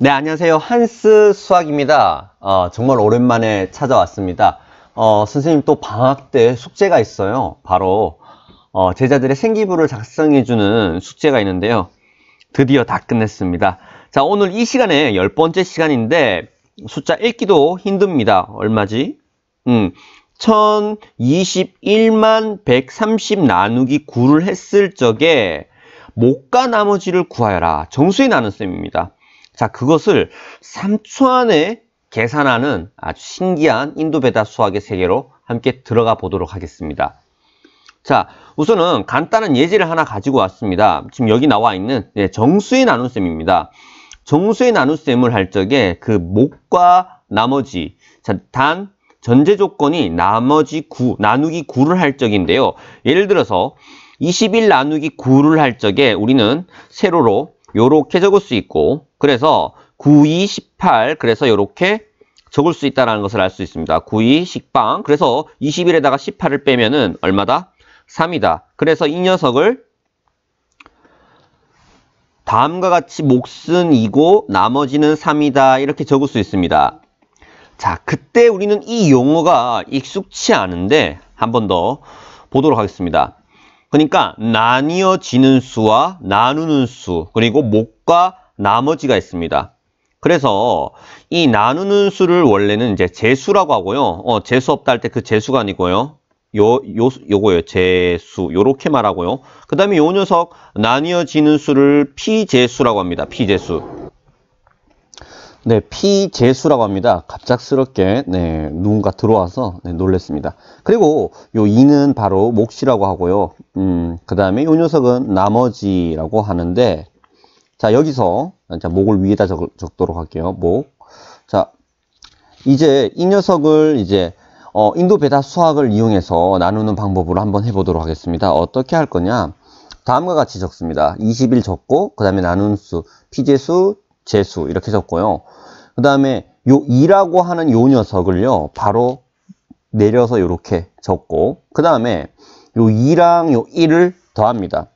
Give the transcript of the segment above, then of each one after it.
네, 안녕하세요. 한스 수학입니다. 어, 정말 오랜만에 찾아왔습니다. 어, 선생님 또 방학 때 숙제가 있어요. 바로 어, 제자들의 생기부를 작성해주는 숙제가 있는데요. 드디어 다 끝냈습니다. 자, 오늘 이 시간에 열 번째 시간인데 숫자 읽기도 힘듭니다. 얼마지? 음, 1021만 130 나누기 9를 했을 적에 못과 나머지를 구하여라. 정수의 나눗셈입니다. 자, 그것을 3초 안에 계산하는 아주 신기한 인도 배다 수학의 세계로 함께 들어가 보도록 하겠습니다. 자, 우선은 간단한 예제를 하나 가지고 왔습니다. 지금 여기 나와 있는 예, 정수의 나눗셈입니다. 정수의 나눗셈을 할 적에 그 목과 나머지 단 전제 조건이 나머지 9 나누기 9를 할 적인데요. 예를 들어서 21 나누기 9를 할 적에 우리는 세로로 요렇게 적을 수 있고 그래서 9, 2, 18 그래서 요렇게 적을 수 있다는 것을 알 수 있습니다. 9, 2, 식빵 그래서 21에다가 18을 빼면 은 얼마다? 3이다. 그래서 이 녀석을 다음과 같이 몫은 2고 나머지는 3이다 이렇게 적을 수 있습니다. 자 그때 우리는 이 용어가 익숙치 않은데 한 번 더 보도록 하겠습니다. 그러니까 나뉘어지는 수와 나누는 수 그리고 목과 나머지가 있습니다. 그래서 이 나누는 수를 원래는 이제 재수라고 하고요. 어, 재수 없다 할 때 그 재수가 아니고요. 요, 요, 요거요. 재수. 요렇게 말하고요. 그 다음에 요 녀석 나뉘어지는 수를 피재수라고 합니다. 피재수. 네, 피재수라고 합니다. 갑작스럽게 네, 누군가 들어와서 네, 놀랬습니다. 그리고 요 이는 바로 몫이라고 하고요. 음, 그다음에 요 녀석은 나머지라고 하는데 자, 여기서 자, 목을 위에다 적, 적도록 할게요. 목. 자, 이제 이 녀석을 이제 어, 인도 배다 수학을 이용해서 나누는 방법으로 한번 해보도록 하겠습니다. 어떻게 할 거냐? 다음과 같이 적습니다. 20일 적고 그 다음에 나눈 수, 피제수, 재수 이렇게 썼고요. 그 다음에 요 2라고 하는 요 녀석을요. 바로 내려서 이렇게 적고 그 다음에 요 2랑 요 1을 더합니다.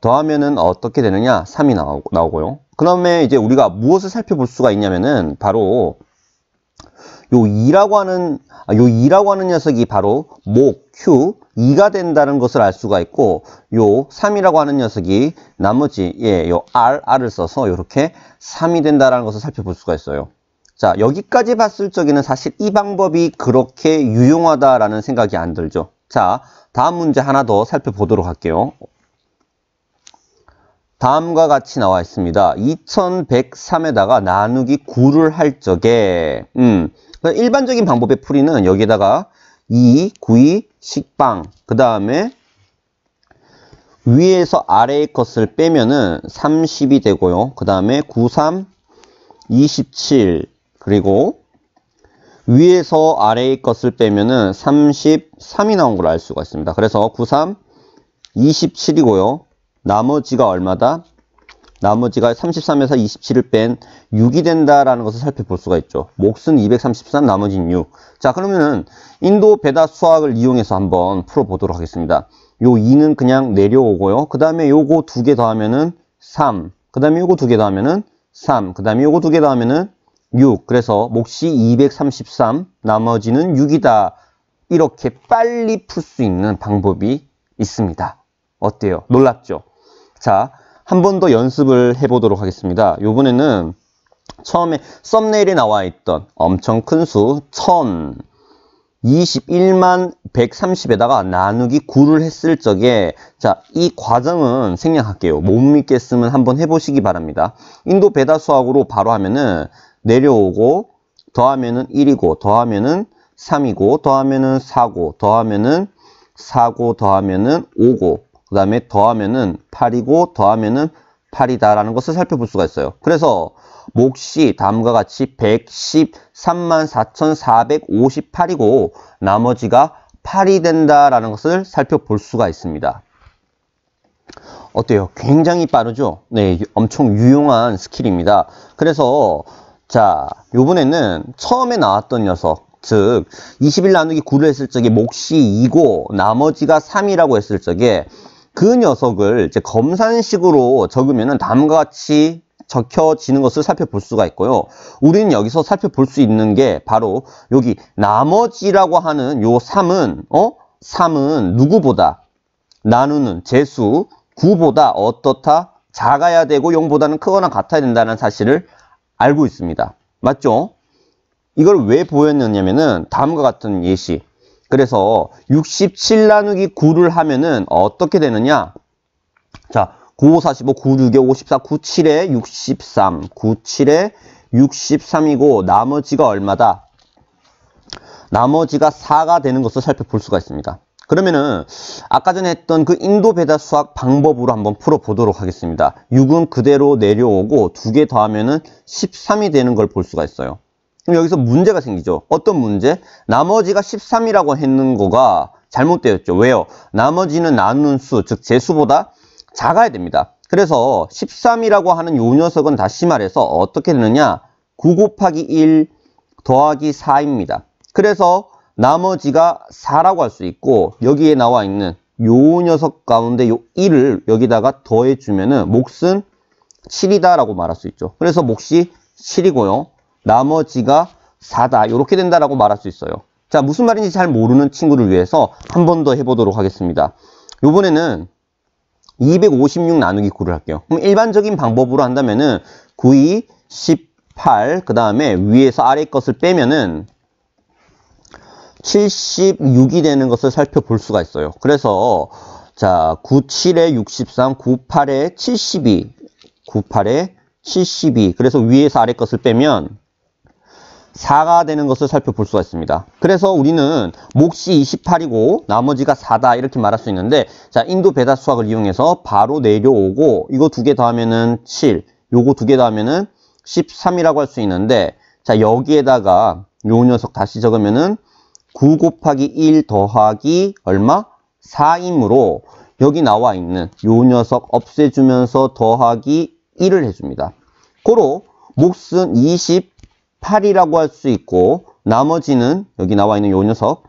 더하면은 어떻게 되느냐? 3이 나오고, 나오고요. 그러면 이제 우리가 무엇을 살펴볼 수가 있냐면은 바로 요2라고 하는 아, 요 이라고 하는 녀석이 바로 목, 큐, 2가 된다는 것을 알 수가 있고 요 3이라고 하는 녀석이 나머지 예, 요 r, r을 써서 이렇게 3이 된다라는 것을 살펴볼 수가 있어요. 자, 여기까지 봤을 적에는 사실 이 방법이 그렇게 유용하다라는 생각이 안 들죠. 자, 다음 문제 하나 더 살펴보도록 할게요. 다음과 같이 나와 있습니다. 2103에다가 나누기 9를 할 적에 음, 일반적인 방법의 풀이는 여기에다가 2, 구이, 식빵 그 다음에 위에서 아래의 것을 빼면은 30이 되고요. 그 다음에 9, 3, 27 그리고 위에서 아래의 것을 빼면은 33이 나온 걸 알 수가 있습니다. 그래서 9, 3, 27이고요. 나머지가 얼마다? 나머지가 33에서 27을 뺀 6이 된다라는 것을 살펴볼 수가 있죠. 몫은 233, 나머지는 6. 자, 그러면은 인도 배다 수학을 이용해서 한번 풀어보도록 하겠습니다. 요 2는 그냥 내려오고요. 그 다음에 요거 두 개 더하면은 3. 그 다음에 요거 두 개 더하면은 3. 그 다음에 요거 두 개 더하면은 6. 그래서 몫이 233, 나머지는 6이다. 이렇게 빨리 풀 수 있는 방법이 있습니다. 어때요? 놀랍죠? 자, 한번더 연습을 해보도록 하겠습니다. 요번에는 처음에 썸네일에 나와 있던 엄청 큰 수 1021만 130에다가 나누기 9를 했을 적에 자, 이 과정은 생략할게요. 못 믿겠으면 한번 해보시기 바랍니다. 인도 배다 수학으로 바로 하면은 내려오고 더하면은 1이고 더하면은 3이고 더하면은 4고 더하면은 4고 더하면은 5고 그 다음에 더하면은 8이고 더하면은 8이다라는 것을 살펴볼 수가 있어요. 그래서 몫이 다음과 같이 113만 4,458이고 나머지가 8이 된다라는 것을 살펴볼 수가 있습니다. 어때요? 굉장히 빠르죠? 네, 엄청 유용한 스킬입니다. 그래서 자, 요번에는 처음에 나왔던 녀석 즉 21 나누기 9를 했을 적에 몫이 2고 나머지가 3이라고 했을 적에 그 녀석을 이제 검산식으로 적으면 다음과 같이 적혀지는 것을 살펴볼 수가 있고요. 우리는 여기서 살펴볼 수 있는 게 바로 여기 나머지라고 하는 요 3은 어? 3은 누구보다 나누는 재수 9보다 어떻다? 작아야 되고 0보다는 크거나 같아야 된다는 사실을 알고 있습니다. 맞죠? 이걸 왜 보였느냐면은 다음과 같은 예시 그래서 67 나누기 9를 하면은 어떻게 되느냐? 자, 9, 5, 45, 9, 6, 54, 5 9, 7에 63, 9, 7에 63이고 나머지가 얼마다? 나머지가 4가 되는 것을 살펴볼 수가 있습니다. 그러면은 아까 전에 했던 그 인도 배다 수학 방법으로 한번 풀어보도록 하겠습니다. 6은 그대로 내려오고 2개 더하면은 13이 되는 걸 볼 수가 있어요. 그럼 여기서 문제가 생기죠. 어떤 문제? 나머지가 13이라고 했는 거가 잘못되었죠. 왜요? 나머지는 나눈 수, 즉 제수보다 작아야 됩니다. 그래서 13이라고 하는 요 녀석은 다시 말해서 어떻게 되느냐? 9 곱하기 1 더하기 4입니다. 그래서 나머지가 4라고 할 수 있고 여기에 나와 있는 요 녀석 가운데 요 1을 여기다가 더해주면은 몫은 7이다라고 말할 수 있죠. 그래서 몫이 7이고요. 나머지가 4다 이렇게 된다라고 말할 수 있어요. 자 무슨 말인지 잘 모르는 친구를 위해서 한 번 더 해보도록 하겠습니다. 요번에는 256 나누기 9를 할게요. 그럼 일반적인 방법으로 한다면은 9이 18, 그 다음에 위에서 아래 것을 빼면은 76이 되는 것을 살펴볼 수가 있어요. 그래서 자 97에 63, 98에 72, 98에 72. 그래서 위에서 아래 것을 빼면 4가 되는 것을 살펴볼 수가 있습니다. 그래서 우리는 몫이 28이고 나머지가 4다 이렇게 말할 수 있는데 자 인도 배다 수학을 이용해서 바로 내려오고 이거 두 개 더하면은 7 요거 두 개 더하면은 13이라고 할 수 있는데 자 여기에다가 요 녀석 다시 적으면은 9 곱하기 1 더하기 얼마? 4이므로 여기 나와 있는 요 녀석 없애주면서 더하기 1을 해줍니다. 고로 몫은 20 8이라고 할 수 있고 나머지는 여기 나와 있는 요 녀석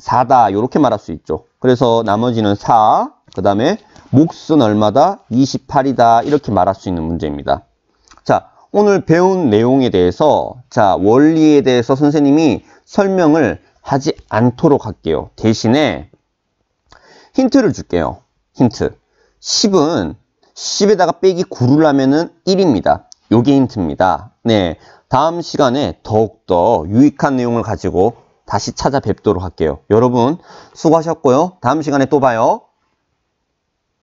4다 이렇게 말할 수 있죠. 그래서 나머지는 4, 그 다음에 몫은 얼마다? 28이다 이렇게 말할 수 있는 문제입니다. 자, 오늘 배운 내용에 대해서 자 원리에 대해서 선생님이 설명을 하지 않도록 할게요. 대신에 힌트를 줄게요. 힌트. 10은 10에다가 빼기 9를 하면은 1입니다. 요게 힌트입니다. 네, 다음 시간에 더욱더 유익한 내용을 가지고 다시 찾아뵙도록 할게요. 여러분 수고하셨고요. 다음 시간에 또 봐요.